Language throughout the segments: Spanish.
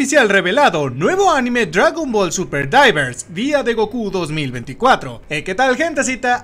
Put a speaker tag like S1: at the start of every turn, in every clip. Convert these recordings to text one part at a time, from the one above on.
S1: oficial revelado, nuevo anime Dragon Ball Super Divers, Día de Goku 2024. Eh, ¿qué tal gente?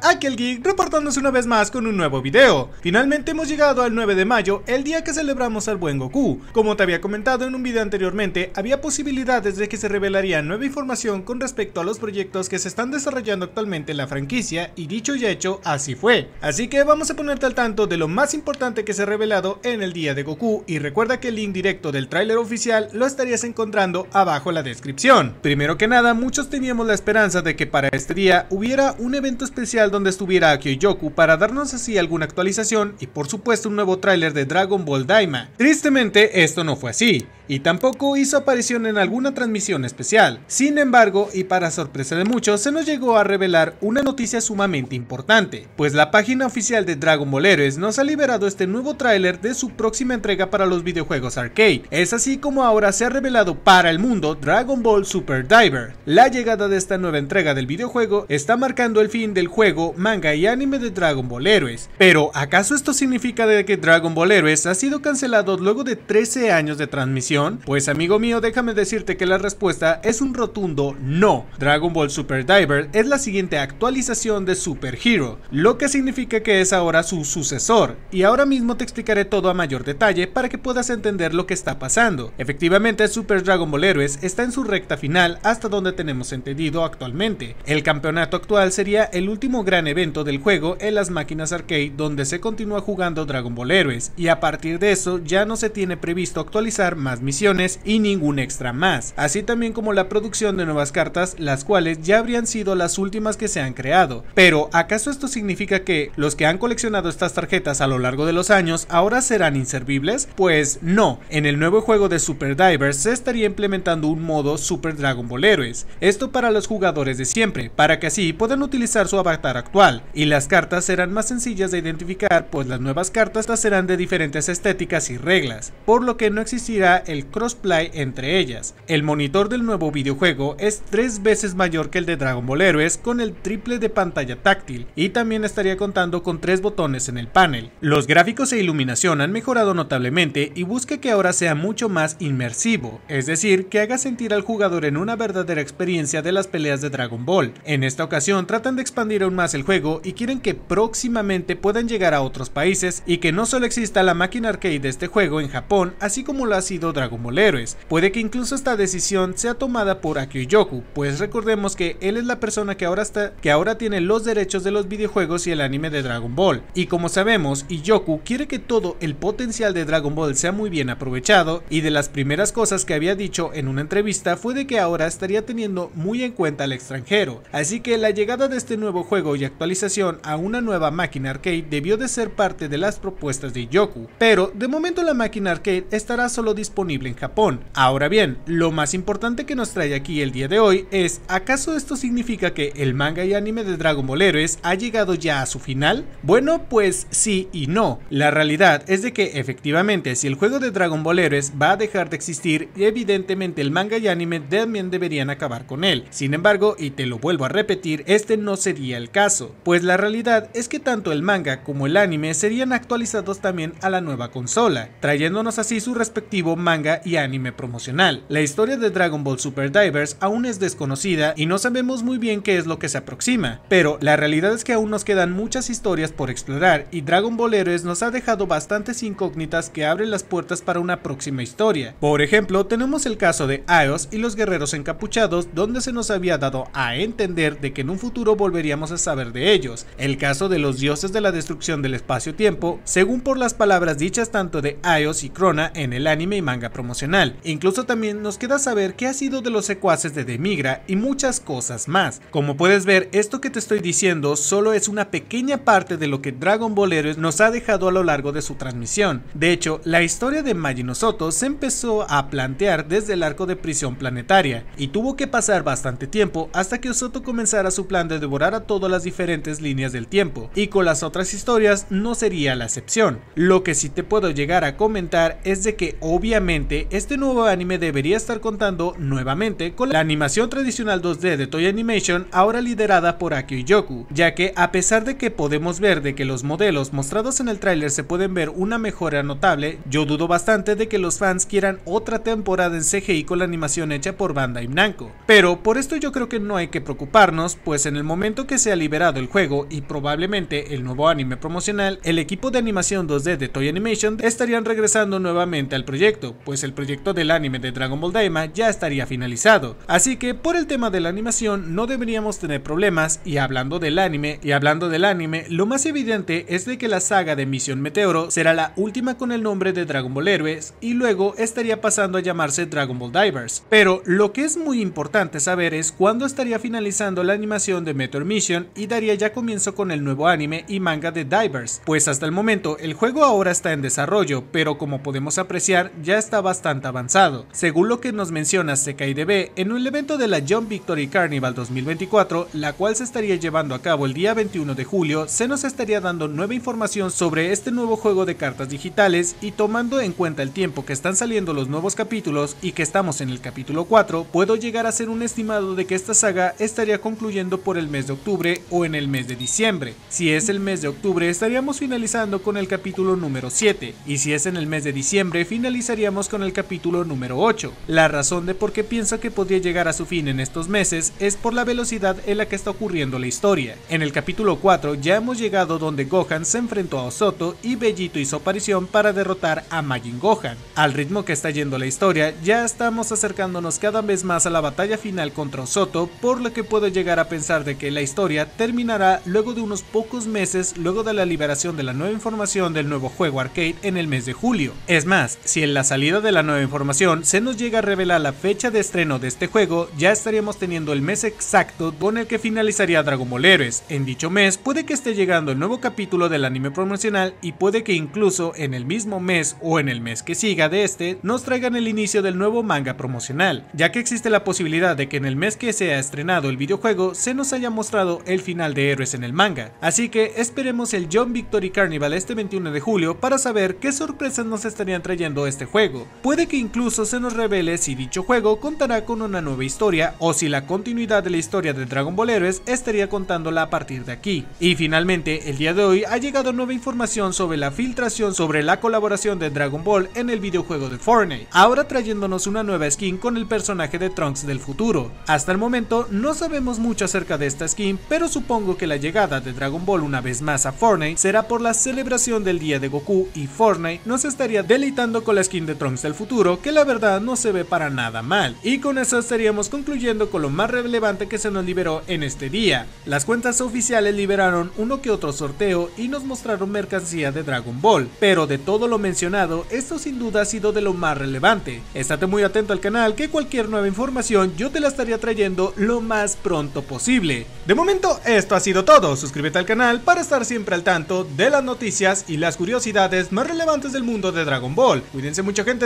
S1: Aquí el Geek reportándose una vez más con un nuevo video. Finalmente hemos llegado al 9 de mayo, el día que celebramos al buen Goku. Como te había comentado en un video anteriormente, había posibilidades de que se revelaría nueva información con respecto a los proyectos que se están desarrollando actualmente en la franquicia y dicho y hecho, así fue. Así que vamos a ponerte al tanto de lo más importante que se ha revelado en el Día de Goku y recuerda que el link directo del tráiler oficial lo estarías encontrando abajo la descripción. Primero que nada, muchos teníamos la esperanza de que para este día hubiera un evento especial donde estuviera Akioyoku para darnos así alguna actualización y por supuesto un nuevo tráiler de Dragon Ball Daima. Tristemente, esto no fue así y tampoco hizo aparición en alguna transmisión especial. Sin embargo, y para sorpresa de muchos, se nos llegó a revelar una noticia sumamente importante, pues la página oficial de Dragon Ball Heroes nos ha liberado este nuevo tráiler de su próxima entrega para los videojuegos arcade. Es así como ahora se ha revelado para el mundo Dragon Ball Super Diver. La llegada de esta nueva entrega del videojuego está marcando el fin del juego, manga y anime de Dragon Ball Heroes. Pero, ¿acaso esto significa de que Dragon Ball Heroes ha sido cancelado luego de 13 años de transmisión? Pues amigo mío, déjame decirte que la respuesta es un rotundo no. Dragon Ball Super Diver es la siguiente actualización de Super Hero, lo que significa que es ahora su sucesor, y ahora mismo te explicaré todo a mayor detalle para que puedas entender lo que está pasando. Efectivamente, Super Dragon Ball Heroes está en su recta final hasta donde tenemos entendido actualmente. El campeonato actual sería el último gran evento del juego en las máquinas arcade donde se continúa jugando Dragon Ball Heroes, y a partir de eso ya no se tiene previsto actualizar más misiones y ningún extra más, así también como la producción de nuevas cartas, las cuales ya habrían sido las últimas que se han creado. Pero, ¿acaso esto significa que los que han coleccionado estas tarjetas a lo largo de los años ahora serán inservibles? Pues no, en el nuevo juego de Super Divers se estaría implementando un modo Super Dragon Ball Heroes, esto para los jugadores de siempre, para que así puedan utilizar su avatar actual, y las cartas serán más sencillas de identificar, pues las nuevas cartas las serán de diferentes estéticas y reglas, por lo que no existirá el crossplay entre ellas. El monitor del nuevo videojuego es tres veces mayor que el de Dragon Ball Heroes con el triple de pantalla táctil y también estaría contando con tres botones en el panel. Los gráficos e iluminación han mejorado notablemente y busca que ahora sea mucho más inmersivo, es decir, que haga sentir al jugador en una verdadera experiencia de las peleas de Dragon Ball. En esta ocasión tratan de expandir aún más el juego y quieren que próximamente puedan llegar a otros países y que no solo exista la máquina arcade de este juego en Japón, así como lo ha sido Dragon Dragon Ball Heroes. Puede que incluso esta decisión sea tomada por Iyoku, pues recordemos que él es la persona que ahora, está, que ahora tiene los derechos de los videojuegos y el anime de Dragon Ball. Y como sabemos, Iyoku quiere que todo el potencial de Dragon Ball sea muy bien aprovechado, y de las primeras cosas que había dicho en una entrevista fue de que ahora estaría teniendo muy en cuenta al extranjero. Así que la llegada de este nuevo juego y actualización a una nueva máquina arcade debió de ser parte de las propuestas de Iyoku, pero de momento la máquina arcade estará solo disponible en Japón. Ahora bien, lo más importante que nos trae aquí el día de hoy es, ¿acaso esto significa que el manga y anime de Dragon Ball Heroes ha llegado ya a su final? Bueno, pues sí y no. La realidad es de que efectivamente si el juego de Dragon Ball Heroes va a dejar de existir, evidentemente el manga y anime también deberían acabar con él. Sin embargo, y te lo vuelvo a repetir, este no sería el caso, pues la realidad es que tanto el manga como el anime serían actualizados también a la nueva consola, trayéndonos así su respectivo manga y anime promocional. La historia de Dragon Ball Super Divers aún es desconocida y no sabemos muy bien qué es lo que se aproxima, pero la realidad es que aún nos quedan muchas historias por explorar y Dragon Ball Heroes nos ha dejado bastantes incógnitas que abren las puertas para una próxima historia. Por ejemplo, tenemos el caso de Aeos y los guerreros encapuchados donde se nos había dado a entender de que en un futuro volveríamos a saber de ellos, el caso de los dioses de la destrucción del espacio-tiempo, según por las palabras dichas tanto de Aeos y Crona en el anime y manga promocional. E incluso también nos queda saber qué ha sido de los secuaces de Demigra y muchas cosas más. Como puedes ver, esto que te estoy diciendo solo es una pequeña parte de lo que Dragon Ball Heroes nos ha dejado a lo largo de su transmisión. De hecho, la historia de Majin Soto se empezó a plantear desde el arco de prisión planetaria y tuvo que pasar bastante tiempo hasta que Osoto comenzara su plan de devorar a todas las diferentes líneas del tiempo y con las otras historias no sería la excepción. Lo que sí te puedo llegar a comentar es de que obviamente este nuevo anime debería estar contando nuevamente con la animación tradicional 2D de Toy Animation, ahora liderada por Akio Yoku, ya que a pesar de que podemos ver de que los modelos mostrados en el tráiler se pueden ver una mejora notable, yo dudo bastante de que los fans quieran otra temporada en CGI con la animación hecha por Bandai Namco. Pero por esto yo creo que no hay que preocuparnos, pues en el momento que se ha liberado el juego y probablemente el nuevo anime promocional, el equipo de animación 2D de Toy Animation estarían regresando nuevamente al proyecto, pues el proyecto del anime de Dragon Ball Daima ya estaría finalizado. Así que por el tema de la animación no deberíamos tener problemas y hablando del anime y hablando del anime, lo más evidente es de que la saga de Misión Meteoro será la última con el nombre de Dragon Ball Heroes y luego estaría pasando a llamarse Dragon Ball Divers. Pero lo que es muy importante saber es cuándo estaría finalizando la animación de Meteor Mission y daría ya comienzo con el nuevo anime y manga de Divers, pues hasta el momento el juego ahora está en desarrollo, pero como podemos apreciar ya está bastante avanzado. Según lo que nos menciona CKIDB, en un evento de la Jump Victory Carnival 2024, la cual se estaría llevando a cabo el día 21 de julio, se nos estaría dando nueva información sobre este nuevo juego de cartas digitales y tomando en cuenta el tiempo que están saliendo los nuevos capítulos y que estamos en el capítulo 4, puedo llegar a ser un estimado de que esta saga estaría concluyendo por el mes de octubre o en el mes de diciembre. Si es el mes de octubre estaríamos finalizando con el capítulo número 7 y si es en el mes de diciembre finalizaríamos con el capítulo número 8. La razón de por qué pienso que podría llegar a su fin en estos meses es por la velocidad en la que está ocurriendo la historia. En el capítulo 4 ya hemos llegado donde Gohan se enfrentó a Osoto y Bellito hizo aparición para derrotar a Majin Gohan. Al ritmo que está yendo la historia, ya estamos acercándonos cada vez más a la batalla final contra Osoto, por lo que puedo llegar a pensar de que la historia terminará luego de unos pocos meses luego de la liberación de la nueva información del nuevo juego arcade en el mes de julio. Es más, si en la salida de la nueva información, se nos llega a revelar la fecha de estreno de este juego, ya estaríamos teniendo el mes exacto con el que finalizaría Dragon Ball Heroes. En dicho mes puede que esté llegando el nuevo capítulo del anime promocional y puede que incluso en el mismo mes o en el mes que siga de este nos traigan el inicio del nuevo manga promocional, ya que existe la posibilidad de que en el mes que sea estrenado el videojuego se nos haya mostrado el final de Héroes en el manga. Así que esperemos el John Victory Carnival este 21 de julio para saber qué sorpresas nos estarían trayendo este juego. Puede que incluso se nos revele si dicho juego contará con una nueva historia o si la continuidad de la historia de Dragon Ball Heroes estaría contándola a partir de aquí. Y finalmente, el día de hoy ha llegado nueva información sobre la filtración sobre la colaboración de Dragon Ball en el videojuego de Fortnite, ahora trayéndonos una nueva skin con el personaje de Trunks del futuro. Hasta el momento no sabemos mucho acerca de esta skin, pero supongo que la llegada de Dragon Ball una vez más a Fortnite será por la celebración del día de Goku y Fortnite nos estaría deleitando con la skin de Trunks del futuro que la verdad no se ve para nada mal. Y con eso estaríamos concluyendo con lo más relevante que se nos liberó en este día. Las cuentas oficiales liberaron uno que otro sorteo y nos mostraron mercancía de Dragon Ball, pero de todo lo mencionado, esto sin duda ha sido de lo más relevante. Estate muy atento al canal que cualquier nueva información yo te la estaría trayendo lo más pronto posible. De momento esto ha sido todo, suscríbete al canal para estar siempre al tanto de las noticias y las curiosidades más relevantes del mundo de Dragon Ball. Cuídense mucha gente